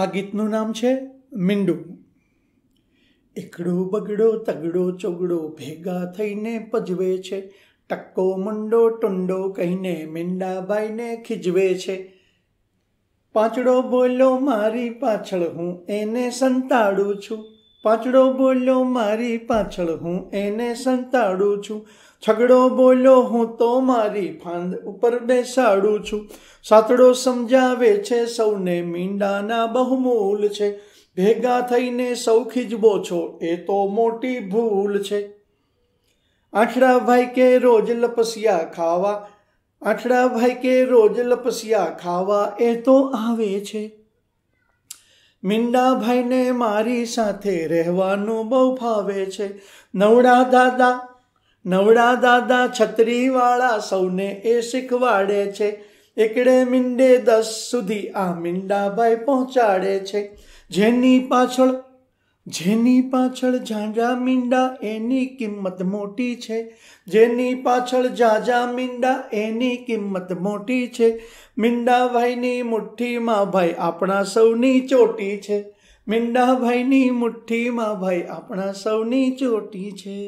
આ ગીતનું નામ છે મીંડું એકડો બગડો તગડો ચોગડો ભેગા થઈને પજવે છે ટક્કો મુંડો ટુંડો કહીને મીંડાભાઈને ખીજવે છે પાંચડો બોલ્યો મારી પાછળ હું એને સંતાડું છું પાંચડો બોલ્યો મારી પાછળ હું એને સંતાડું છું છગડો બોલ્યો હું તો મારી ફાંદ ઉપર બેસાડું છું સાતડો સમજાવે છે સૌને મીંડાના બહુમૂલ છે ભેગા થઈને સૌ ખીજબો છો એ તો મોટી ભૂલ છે આઠડા ભાઈ કે રોજ લપસ્યા ખાવા આઠડા ભાઈ કે રોજ લપસિયા ખાવા એ તો આવે છે મીંડાભાઈને મારી સાથે રહેવાનું બહુ ભાવે છે નવડા દાદા નવડા દાદા છત્રીવાળા સૌને એ શીખવાડે છે એકડે મીંડે દસ સુધી આ મીંડાભાઈ પહોંચાડે છે જેની પાછળ જેની પાછળ ઝાંઝા મીંડા એની કિંમત મોટી છે જેની પાછળ ઝાઝા મીંડા એની કિંમત મોટી છે મીંડાભાઈની મુઠ્ઠીમાં ભાઈ આપણા સૌની ચોટી છે મીંડાભાઈની મુઠ્ઠીમાં ભાઈ આપણા સૌની ચોટી છે